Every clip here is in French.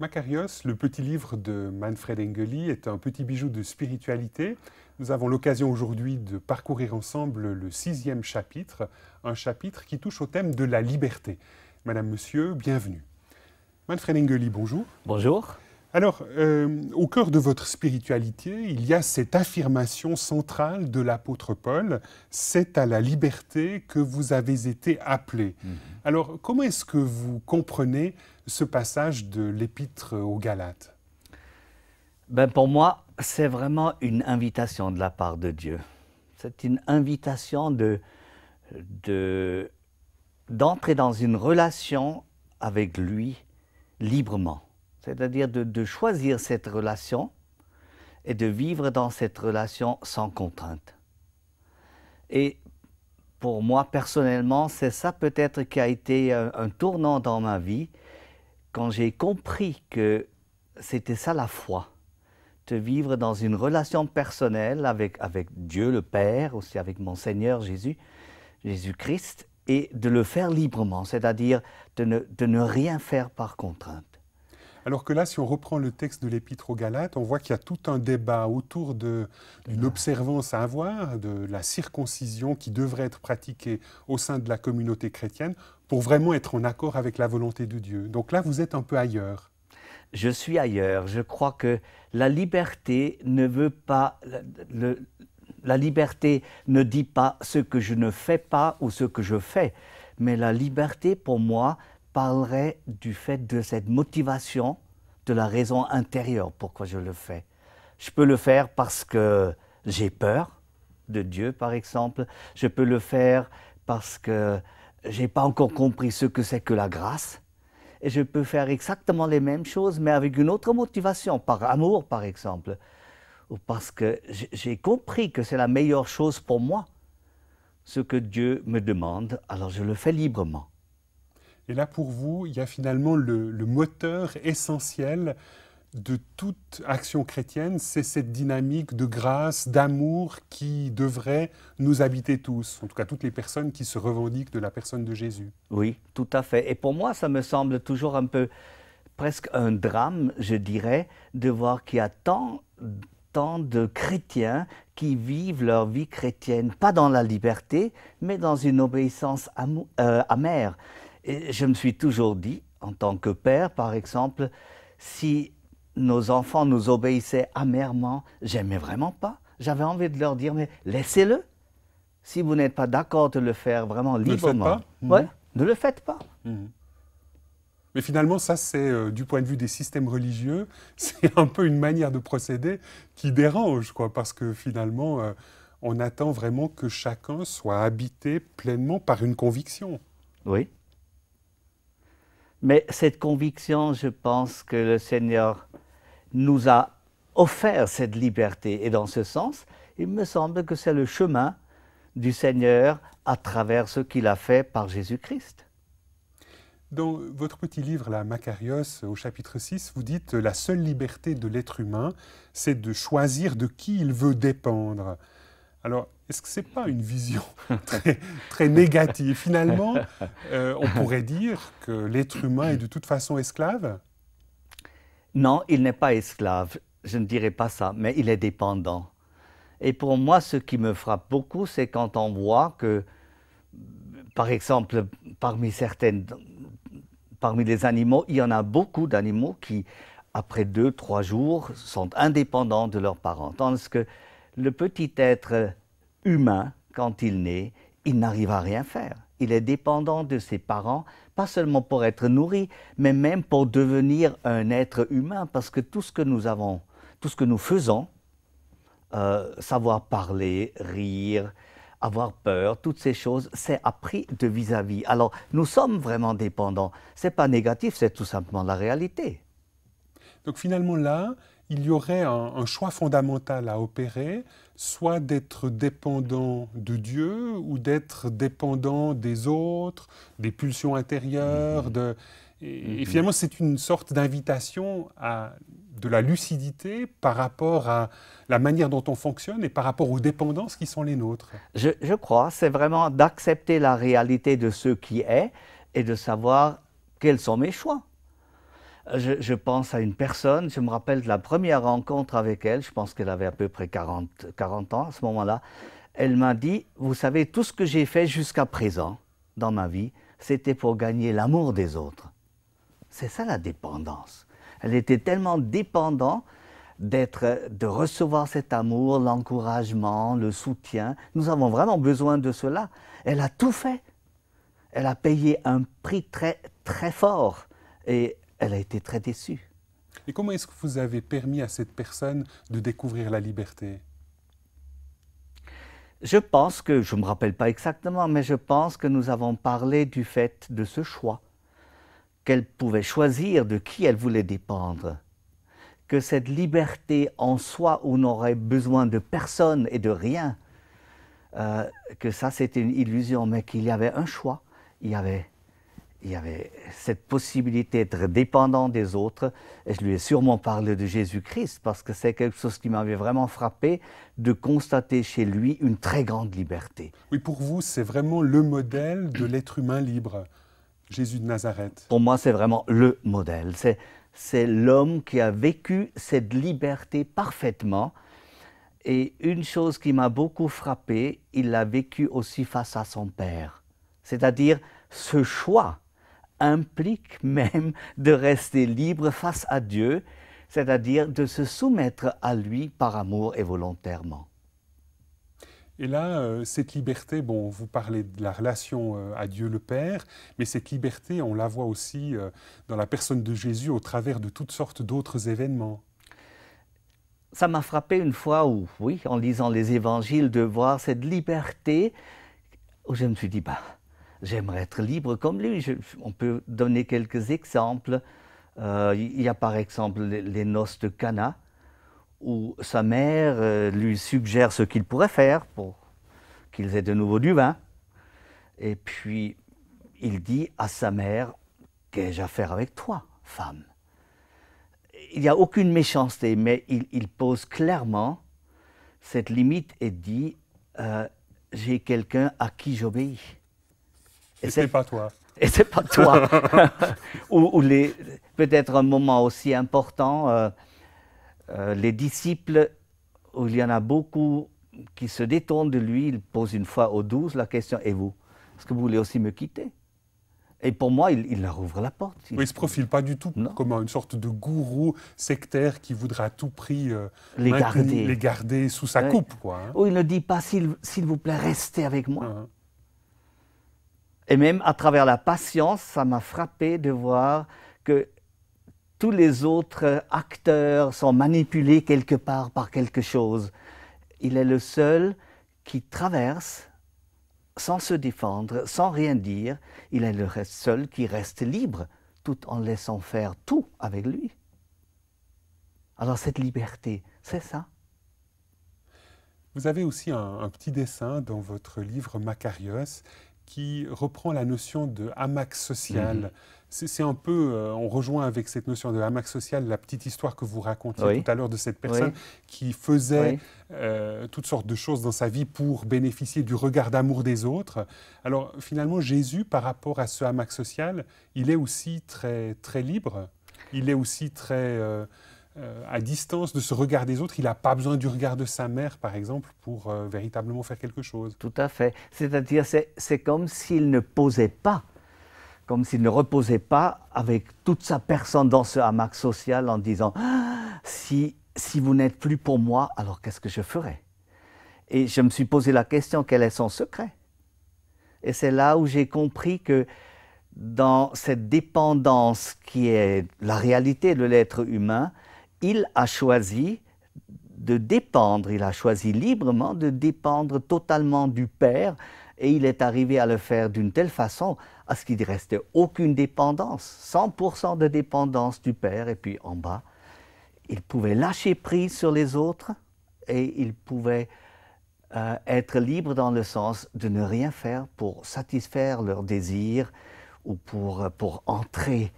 Macarios, le petit livre de Manfred Engeli, est un petit bijou de spiritualité. Nous avons l'occasion aujourd'hui de parcourir ensemble le sixième chapitre, un chapitre qui touche au thème de la liberté. Madame, Monsieur, bienvenue. Manfred Engeli, bonjour. Bonjour. Alors, euh, au cœur de votre spiritualité, il y a cette affirmation centrale de l'apôtre Paul, c'est à la liberté que vous avez été appelé. Mhm. Alors, comment est-ce que vous comprenez ce passage de l'épître aux Galates ben Pour moi, c'est vraiment une invitation de la part de Dieu. C'est une invitation d'entrer dans une relation avec lui librement c'est-à-dire de, choisir cette relation et de vivre dans cette relation sans contrainte. Et pour moi personnellement, c'est ça peut-être qui a été euh, un, tournant dans ma vie, quand j'ai compris que c'était ça la foi, de vivre dans une relation personnelle avec, avec Dieu le Père, aussi avec mon Seigneur Jésus, Jésus-Christ, et de le faire librement, c'est-à-dire de ne rien faire par contrainte. Alors que là, si on reprend le texte de l'Épître aux Galates, on voit qu'il y a tout un débat autour d'une observance à avoir, de la circoncision qui devrait être pratiquée au sein de la communauté chrétienne pour vraiment être en accord avec la volonté de Dieu. Donc là, vous êtes un peu ailleurs. Je suis ailleurs. Je crois que la liberté ne veut pas. la liberté ne dit pas ce que je ne fais pas ou ce que je fais, mais la liberté pour moi parlerai du fait de cette motivation, de la raison intérieure pourquoi je le fais. Je peux le faire parce que j'ai peur de Dieu, par exemple. Je peux le faire parce que je n'ai pas encore compris ce que c'est que la grâce. Et je peux faire exactement les mêmes choses, mais avec une autre motivation, par amour, par exemple, ou parce que j'ai compris que c'est la meilleure chose pour moi. Ce que Dieu me demande, alors je le fais librement. Et là, pour vous, il y a finalement le, moteur essentiel de toute action chrétienne, c'est cette dynamique de grâce, d'amour qui devrait nous habiter tous, en tout cas toutes les personnes qui se revendiquent de la personne de Jésus. Oui, tout à fait. Et pour moi, ça me semble toujours un peu presque un drame, je dirais, de voir qu'il y a tant, tant de chrétiens qui vivent leur vie chrétienne, pas dans la liberté, mais dans une obéissance euh, amère. Et je me suis toujours dit, en tant que père, par exemple, si nos enfants nous obéissaient amèrement, j'aimais vraiment pas. J'avais envie de leur dire, mais laissez-le. Si vous n'êtes pas d'accord de le faire vraiment librement, mhm. ne le faites pas. ne le faites pas. Mais finalement, ça, c'est euh, du point de vue des systèmes religieux, c'est un peu une manière de procéder qui dérange, quoi, parce que finalement, euh, on attend vraiment que chacun soit habité pleinement par une conviction. Oui. Mais cette conviction, je pense que le Seigneur nous a offert cette liberté. Et dans ce sens, il me semble que c'est le chemin du Seigneur à travers ce qu'il a fait par Jésus-Christ. Dans votre petit livre, la Macarios, au chapitre 6, vous dites La seule liberté de l'être humain, c'est de choisir de qui il veut dépendre. Alors, est-ce que ce n'est pas une vision très, négative Finalement, euh, on pourrait dire que l'être humain est de toute façon esclave Non, il n'est pas esclave. Je ne dirais pas ça, mais il est dépendant. Et pour moi, ce qui me frappe beaucoup, c'est quand on voit que, par exemple, parmi certaines, parmi les animaux, il y en a beaucoup d'animaux qui, après deux, trois jours, sont indépendants de leurs parents. Tandis que le petit être humain, quand il naît, il n'arrive à rien faire. Il est dépendant de ses parents, pas seulement pour être nourri, mais même pour devenir un être humain, parce que tout ce que nous avons, tout ce que nous faisons, euh, savoir parler, rire, avoir peur, toutes ces choses, c'est appris de vis-à-vis. -vis. Alors, nous sommes vraiment dépendants. Ce n'est pas négatif, c'est tout simplement la réalité. Donc finalement, là, il y aurait un, choix fondamental à opérer, soit d'être dépendant de Dieu ou d'être dépendant des autres, des pulsions intérieures, mm-hmm. de... Et, mm-hmm. finalement, c'est une sorte d'invitation à de la lucidité par rapport à la manière dont on fonctionne et par rapport aux dépendances qui sont les nôtres. je crois, c'est vraiment d'accepter la réalité de ce qui est et de savoir quels sont mes choix je, pense à une personne, je me rappelle de la première rencontre avec elle, je pense qu'elle avait à peu près 40, 40 ans à ce moment-là. Elle m'a dit, vous savez, tout ce que j'ai fait jusqu'à présent dans ma vie, c'était pour gagner l'amour des autres. C'est ça la dépendance. Elle était tellement dépendante d'être, de recevoir cet amour, l'encouragement, le soutien. Nous avons vraiment besoin de cela. Elle a tout fait. Elle a payé un prix très, très fort. Et elle a été très déçue. Et comment est-ce que vous avez permis à cette personne de découvrir la liberté Je pense que, je ne me rappelle pas exactement, mais je pense que nous avons parlé du fait de ce choix, qu'elle pouvait choisir de qui elle voulait dépendre, que cette liberté en soi où on aurait besoin de personne et de rien, euh, que ça c'était une illusion, mais qu'il y avait un choix, il y avait il y avait cette possibilité d'être dépendant des autres. Et je lui ai sûrement parlé de Jésus-Christ parce que c'est quelque chose qui m'avait vraiment frappé de constater chez lui une très grande liberté. Oui, pour vous, c'est vraiment le modèle de l'être humain libre, Jésus de Nazareth. Pour moi, c'est vraiment le modèle. C'est l'homme qui a vécu cette liberté parfaitement. Et une chose qui m'a beaucoup frappé, il l'a vécu aussi face à son Père. C'est-à-dire ce choix implique même de rester libre face à Dieu, c'est-à-dire de se soumettre à lui par amour et volontairement. Et là, euh, cette liberté, bon, vous parlez de la relation euh, à Dieu le Père, mais cette liberté, on la voit aussi euh, dans la personne de Jésus au travers de toutes sortes d'autres événements. Ça m'a frappé une fois, où, oui, en lisant les évangiles, de voir cette liberté où je me suis dit, pas… Bah, j'aimerais être libre comme lui. on peut donner quelques exemples. Euh, il y a par exemple les, noces de Cana, où sa mère euh, lui suggère ce qu'il pourrait faire pour qu'ils aient de nouveau du vin. Et puis, il dit à sa mère, qu'ai-je à faire avec toi, femme Il n'y a aucune méchanceté, mais il, pose clairement cette limite et dit, euh, j'ai quelqu'un à qui j'obéis. Et c'est pas toi. Et c'est pas toi. ou, les, peut-être un moment aussi important, euh, euh, les disciples, où il y en a beaucoup qui se détournent de lui, il pose une fois aux douze la question Et vous Est-ce que vous voulez aussi me quitter et pour moi, il, leur ouvre la porte. Il ne se profile pas du tout comme une sorte de gourou sectaire qui voudra à tout prix euh, les, garder. les, garder. sous sa coupe. Quoi, hein. Ou il ne dit pas, s'il vous plaît, restez avec moi. Hein. Et même à travers la patience, ça m'a frappé de voir que tous les autres acteurs sont manipulés quelque part par quelque chose. Il est le seul qui traverse sans se défendre, sans rien dire. Il est le seul qui reste libre tout en laissant faire tout avec lui. Alors cette liberté, c'est ça. Vous avez aussi un, petit dessin dans votre livre Macarius qui reprend la notion de hamac social. Mhm. C'est un peu, euh, on rejoint avec cette notion de hamac social la petite histoire que vous racontiez tout à l'heure de cette personne qui faisait euh, toutes sortes de choses dans sa vie pour bénéficier du regard d'amour des autres. Alors finalement, Jésus, par rapport à ce hamac social, il est aussi très, très libre, il est aussi très... Euh, à distance de ce regard des autres. Il n'a pas besoin du regard de sa mère, par exemple, pour euh, véritablement faire quelque chose. Tout à fait. C'est-à-dire, c'est comme s'il ne posait pas, comme s'il ne reposait pas avec toute sa personne dans ce hamac social en disant ah, si, si vous n'êtes plus pour moi, alors qu'est-ce que je ferai Et je me suis posé la question quel est son secret Et c'est là où j'ai compris que dans cette dépendance qui est la réalité de l'être humain, il a choisi de dépendre, il a choisi librement de dépendre totalement du Père et il est arrivé à le faire d'une telle façon à ce qu'il ne restait aucune dépendance, 100% de dépendance du Père et puis en bas. Il pouvait lâcher prise sur les autres et il pouvait euh, être libre dans le sens de ne rien faire pour satisfaire leurs désirs ou pour, pour entrer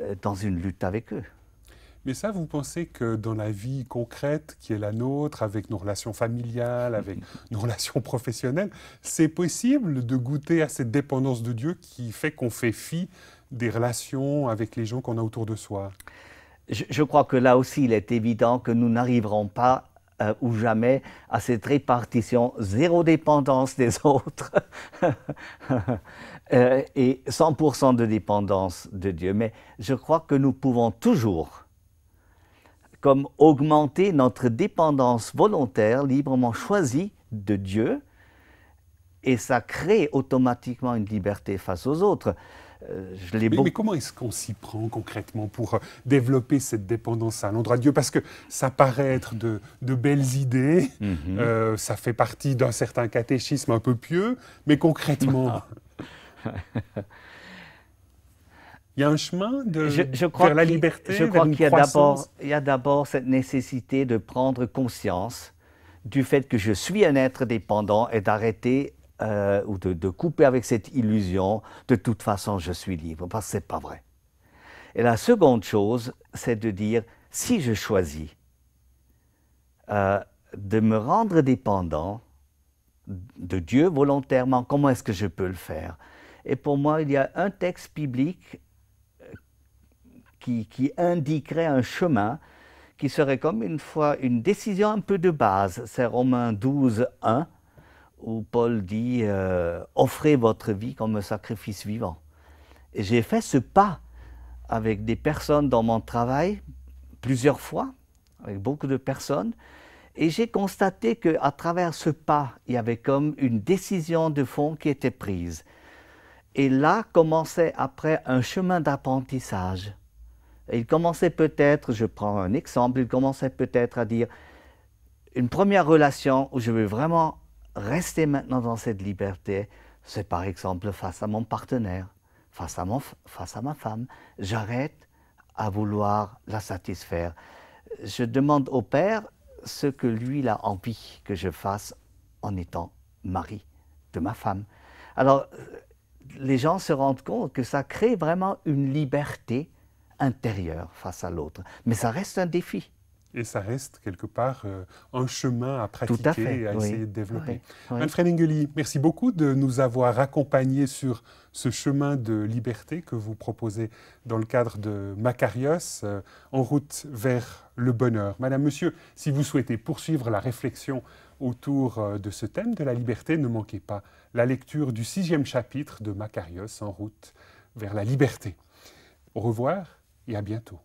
euh, dans une lutte avec eux. Mais ça, vous pensez que dans la vie concrète qui est la nôtre, avec nos relations familiales, avec nos relations professionnelles, c'est possible de goûter à cette dépendance de Dieu qui fait qu'on fait fi des relations avec les gens qu'on a autour de soi je, crois que là aussi, il est évident que nous n'arriverons pas euh, ou jamais à cette répartition zéro dépendance des autres euh, et 100% de dépendance de Dieu. Mais je crois que nous pouvons toujours comme augmenter notre dépendance volontaire, librement choisie de Dieu, et ça crée automatiquement une liberté face aux autres. Euh, je mais, mais, comment est-ce qu'on s'y prend concrètement pour euh, développer cette dépendance à l'endroit de Dieu Parce que ça paraît être de, belles idées, mhm. euh, ça fait partie d'un certain catéchisme un peu pieux, mais concrètement... Il y a un chemin de, je, je crois vers la liberté, Je crois qu'il y a d'abord cette nécessité de prendre conscience du fait que je suis un être dépendant et d'arrêter euh, ou de, couper avec cette illusion de toute façon je suis libre, parce que ce n'est pas vrai. Et la seconde chose, c'est de dire si je choisis euh, de me rendre dépendant de Dieu volontairement, comment est-ce que je peux le faire Et pour moi, il y a un texte biblique qui, indiquerait un chemin qui serait comme une fois une décision un peu de base. C'est Romains 12, 1, où Paul dit euh, Offrez votre vie comme un sacrifice vivant. Et j'ai fait ce pas avec des personnes dans mon travail plusieurs fois, avec beaucoup de personnes, et j'ai constaté qu'à travers ce pas, il y avait comme une décision de fond qui était prise. Et là commençait après un chemin d'apprentissage. Il commençait peut-être, je prends un exemple, il commençait peut-être à dire une première relation où je veux vraiment rester maintenant dans cette liberté, c'est par exemple face à mon partenaire, face à, ma femme. J'arrête à vouloir la satisfaire. Je demande au Père ce que lui la a envie que je fasse en étant mari de ma femme. Alors, euh, les gens se rendent compte que ça crée vraiment une liberté intérieure face à l'autre. Mais ça reste un défi. Et ça reste quelque part euh, un chemin à pratiquer à et à essayer de développer. Manfred merci beaucoup de nous avoir accompagnés sur ce chemin de liberté que vous proposez dans le cadre de Macarios, euh, en route vers le bonheur. Madame, monsieur, si vous souhaitez poursuivre la réflexion autour euh, de ce thème de la liberté, ne manquez pas la lecture du sixième chapitre de Macarios, en route vers la liberté. Au revoir et à bientôt.